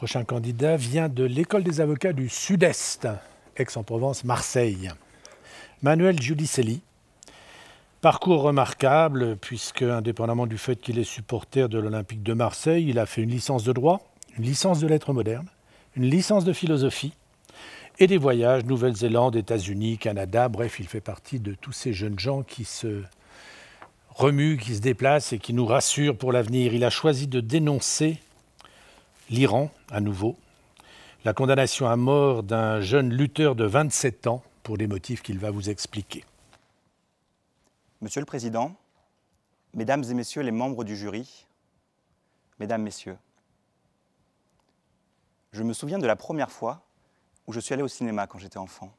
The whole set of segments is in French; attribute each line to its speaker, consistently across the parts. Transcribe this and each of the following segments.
Speaker 1: prochain candidat vient de l'École des avocats du Sud-Est, Aix-en-Provence, Marseille. Manuel Giudicelli. Parcours remarquable, puisque, indépendamment du fait qu'il est supporter de l'Olympique de Marseille, il a fait une licence de droit, une licence de lettres modernes, une licence de philosophie et des voyages Nouvelle-Zélande, États-Unis, Canada. Bref, il fait partie de tous ces jeunes gens qui se remuent, qui se déplacent et qui nous rassurent pour l'avenir. Il a choisi de dénoncer l'Iran à nouveau, la condamnation à mort d'un jeune lutteur de 27 ans pour des motifs qu'il va vous expliquer. Monsieur le Président, Mesdames et Messieurs les membres du jury, Mesdames, Messieurs, je me souviens de la première fois où je suis allé au cinéma quand j'étais enfant.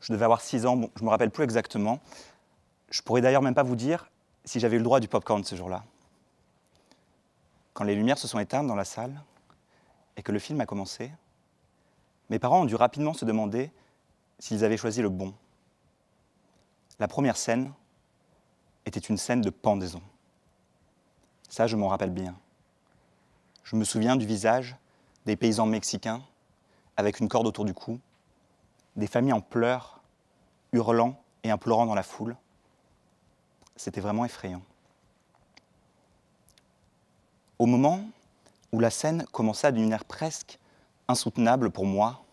Speaker 1: Je devais avoir 6 ans, je ne me rappelle plus exactement. Je pourrais d'ailleurs même pas vous dire si j'avais le droit du popcorn ce jour-là quand les lumières se sont éteintes dans la salle et que le film a commencé, mes parents ont dû rapidement se demander s'ils avaient choisi le bon. La première scène était une scène de pendaison. Ça, je m'en rappelle bien. Je me souviens du visage des paysans mexicains avec une corde autour du cou, des familles en pleurs, hurlant et implorant dans la foule. C'était vraiment effrayant. Au moment où la scène commença d'une manière presque insoutenable pour moi,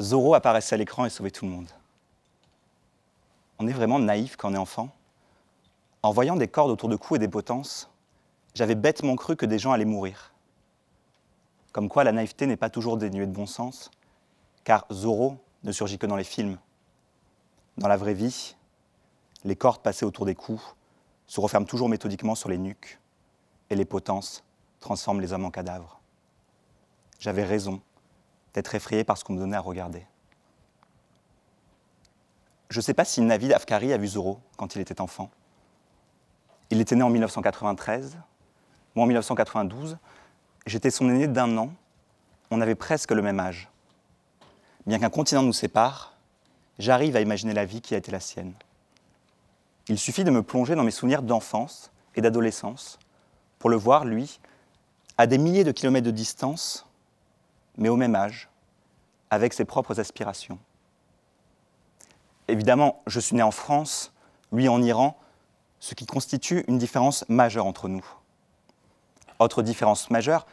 Speaker 1: Zoro apparaissait à l'écran et sauvait tout le monde. On est vraiment naïf quand on est enfant. En voyant des cordes autour de cou et des potences, j'avais bêtement cru que des gens allaient mourir. Comme quoi la naïveté n'est pas toujours dénuée de bon sens, car Zoro ne surgit que dans les films. Dans la vraie vie, les cordes passées autour des coups se referment toujours méthodiquement sur les nuques les potences transforment les hommes en cadavres. J'avais raison d'être effrayé par ce qu'on me donnait à regarder. Je ne sais pas si Navid Afkari a vu Zoro quand il était enfant. Il était né en 1993. Moi, en 1992, j'étais son aîné d'un an. On avait presque le même âge. Bien qu'un continent nous sépare, j'arrive à imaginer la vie qui a été la sienne. Il suffit de me plonger dans mes souvenirs d'enfance et d'adolescence pour le voir, lui, à des milliers de kilomètres de distance, mais au même âge, avec ses propres aspirations. Évidemment, je suis né en France, lui en Iran, ce qui constitue une différence majeure entre nous. Autre différence majeure,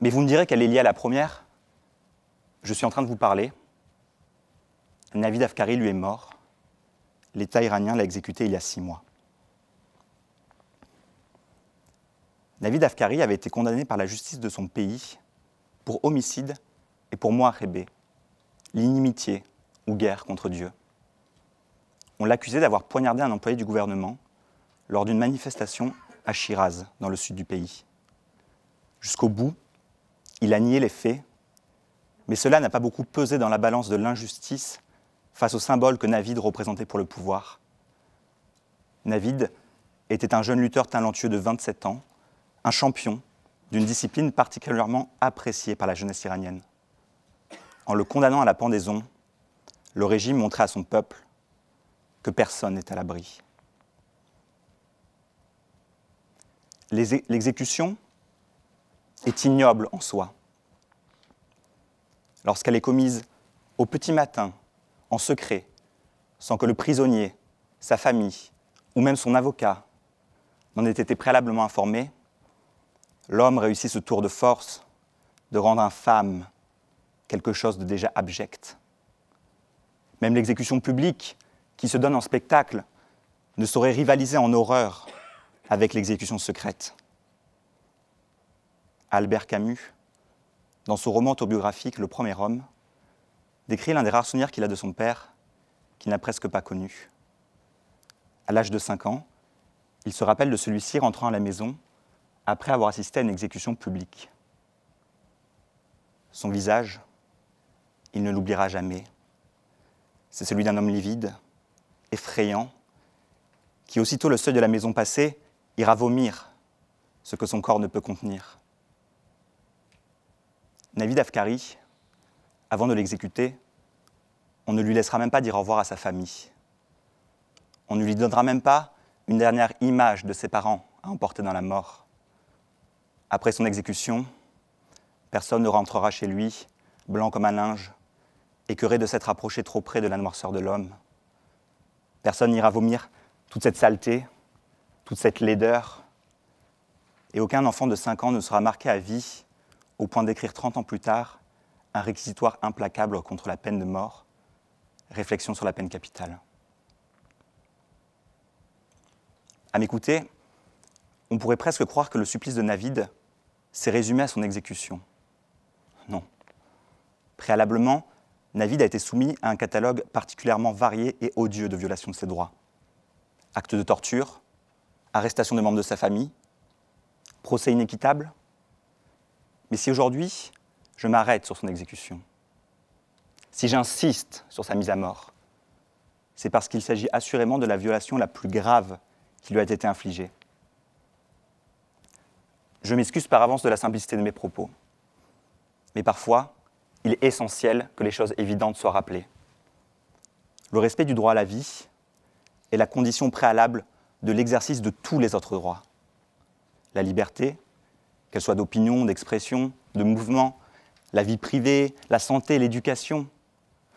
Speaker 1: mais vous me direz qu'elle est liée à la première. Je suis en train de vous parler. Navid Afkari, lui, est mort. L'État iranien l'a exécuté il y a six mois. Navid Afkari avait été condamné par la justice de son pays pour homicide et pour Moarébé, l'inimitié ou guerre contre Dieu. On l'accusait d'avoir poignardé un employé du gouvernement lors d'une manifestation à Shiraz, dans le sud du pays. Jusqu'au bout, il a nié les faits, mais cela n'a pas beaucoup pesé dans la balance de l'injustice face au symbole que Navid représentait pour le pouvoir. Navid était un jeune lutteur talentueux de 27 ans, un champion d'une discipline particulièrement appréciée par la jeunesse iranienne. En le condamnant à la pendaison, le régime montrait à son peuple que personne n'est à l'abri. L'exécution est ignoble en soi. Lorsqu'elle est commise au petit matin, en secret, sans que le prisonnier, sa famille ou même son avocat n'en ait été préalablement informé, l'homme réussit ce tour de force de rendre infâme quelque chose de déjà abject. Même l'exécution publique qui se donne en spectacle ne saurait rivaliser en horreur avec l'exécution secrète. Albert Camus, dans son roman autobiographique Le Premier Homme, décrit l'un des rares souvenirs qu'il a de son père, qu'il n'a presque pas connu. À l'âge de 5 ans, il se rappelle de celui-ci rentrant à la maison après avoir assisté à une exécution publique. Son visage, il ne l'oubliera jamais. C'est celui d'un homme livide, effrayant, qui aussitôt le seuil de la maison passée ira vomir ce que son corps ne peut contenir. Navid Afkari, avant de l'exécuter, on ne lui laissera même pas dire au revoir à sa famille. On ne lui donnera même pas une dernière image de ses parents à emporter dans la mort. Après son exécution, personne ne rentrera chez lui, blanc comme un linge, écœuré de s'être approché trop près de la noirceur de l'homme. Personne n'ira vomir toute cette saleté, toute cette laideur, et aucun enfant de 5 ans ne sera marqué à vie au point d'écrire 30 ans plus tard un réquisitoire implacable contre la peine de mort, réflexion sur la peine capitale. À m'écouter, on pourrait presque croire que le supplice de Navid c'est résumé à son exécution Non. Préalablement, Navid a été soumis à un catalogue particulièrement varié et odieux de violations de ses droits. Actes de torture, arrestation de membres de sa famille, procès inéquitable. Mais si aujourd'hui, je m'arrête sur son exécution, si j'insiste sur sa mise à mort, c'est parce qu'il s'agit assurément de la violation la plus grave qui lui a été infligée. Je m'excuse par avance de la simplicité de mes propos. Mais parfois, il est essentiel que les choses évidentes soient rappelées. Le respect du droit à la vie est la condition préalable de l'exercice de tous les autres droits. La liberté, qu'elle soit d'opinion, d'expression, de mouvement, la vie privée, la santé, l'éducation,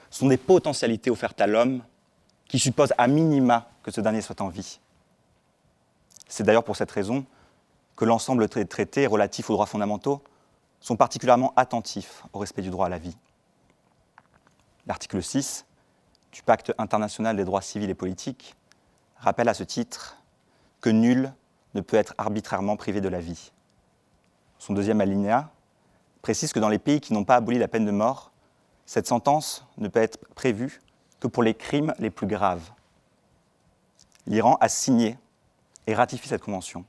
Speaker 1: sont des potentialités offertes à l'homme qui supposent à minima que ce dernier soit en vie. C'est d'ailleurs pour cette raison que l'ensemble des traités relatifs aux droits fondamentaux sont particulièrement attentifs au respect du droit à la vie. L'article 6 du Pacte international des droits civils et politiques rappelle à ce titre que nul ne peut être arbitrairement privé de la vie. Son deuxième alinéa précise que dans les pays qui n'ont pas aboli la peine de mort, cette sentence ne peut être prévue que pour les crimes les plus graves. L'Iran a signé et ratifié cette convention.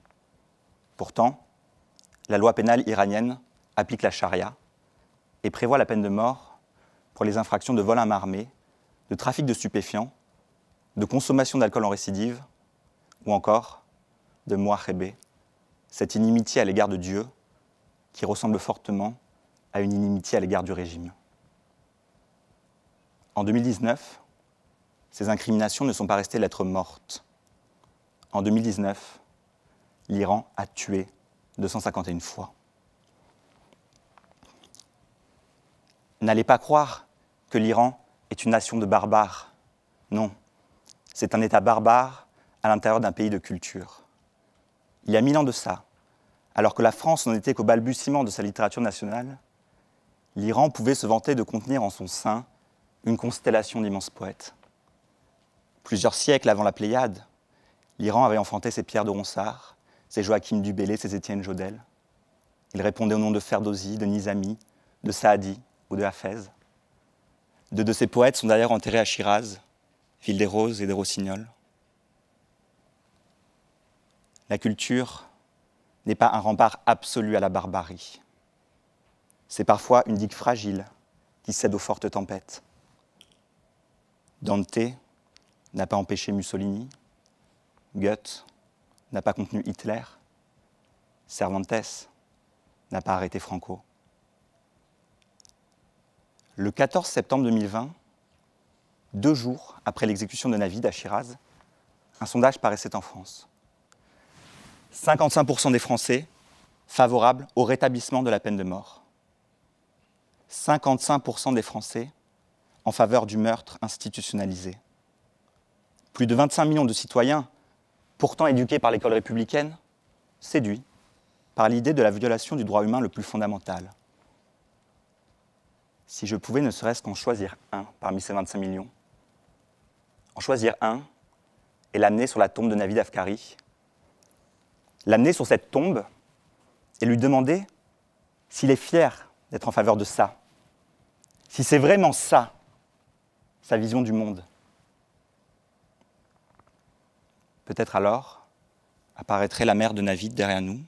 Speaker 1: Pourtant, la loi pénale iranienne applique la charia et prévoit la peine de mort pour les infractions de vol à main armée, de trafic de stupéfiants, de consommation d'alcool en récidive ou encore de moirebé cette inimitié à l'égard de Dieu qui ressemble fortement à une inimitié à l'égard du régime. En 2019, ces incriminations ne sont pas restées lettres mortes. En 2019, l'Iran a tué 251 fois. N'allez pas croire que l'Iran est une nation de barbares. Non, c'est un État barbare à l'intérieur d'un pays de culture. Il y a mille ans de ça, alors que la France n'en était qu'au balbutiement de sa littérature nationale, l'Iran pouvait se vanter de contenir en son sein une constellation d'immenses poètes. Plusieurs siècles avant la Pléiade, l'Iran avait enfanté ses pierres de Ronsard, c'est Joachim Dubélé, c'est Étienne Jodel. Il répondait au nom de Ferdosi, de Nizami, de Saadi ou de Hafez. Deux de ces poètes sont d'ailleurs enterrés à Shiraz, ville des roses et des rossignols. La culture n'est pas un rempart absolu à la barbarie. C'est parfois une digue fragile qui cède aux fortes tempêtes. Dante n'a pas empêché Mussolini, Goethe n'a pas contenu Hitler, Cervantes n'a pas arrêté Franco. Le 14 septembre 2020, deux jours après l'exécution de Navid à Shiraz, un sondage paraissait en France. 55% des Français favorables au rétablissement de la peine de mort. 55% des Français en faveur du meurtre institutionnalisé. Plus de 25 millions de citoyens pourtant éduqué par l'école républicaine, séduit par l'idée de la violation du droit humain le plus fondamental. Si je pouvais ne serait-ce qu'en choisir un parmi ces 25 millions, en choisir un et l'amener sur la tombe de Navid Afkari, l'amener sur cette tombe et lui demander s'il est fier d'être en faveur de ça, si c'est vraiment ça, sa vision du monde. Peut-être alors apparaîtrait la mère de Navid derrière nous.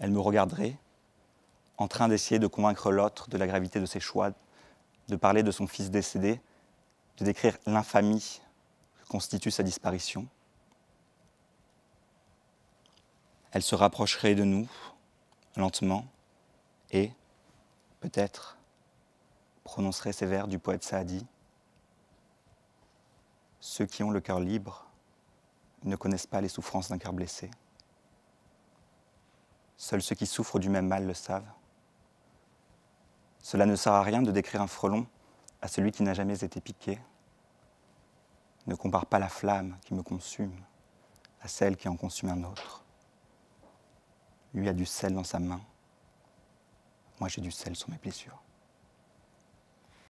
Speaker 1: Elle me regarderait, en train d'essayer de convaincre l'autre de la gravité de ses choix, de parler de son fils décédé, de décrire l'infamie que constitue sa disparition. Elle se rapprocherait de nous, lentement, et, peut-être, prononcerait ces vers du poète Saadi. Ceux qui ont le cœur libre ne connaissent pas les souffrances d'un cœur blessé. Seuls ceux qui souffrent du même mal le savent. Cela ne sert à rien de décrire un frelon à celui qui n'a jamais été piqué. Ne compare pas la flamme qui me consume à celle qui en consume un autre. Lui a du sel dans sa main, moi j'ai du sel sur mes blessures.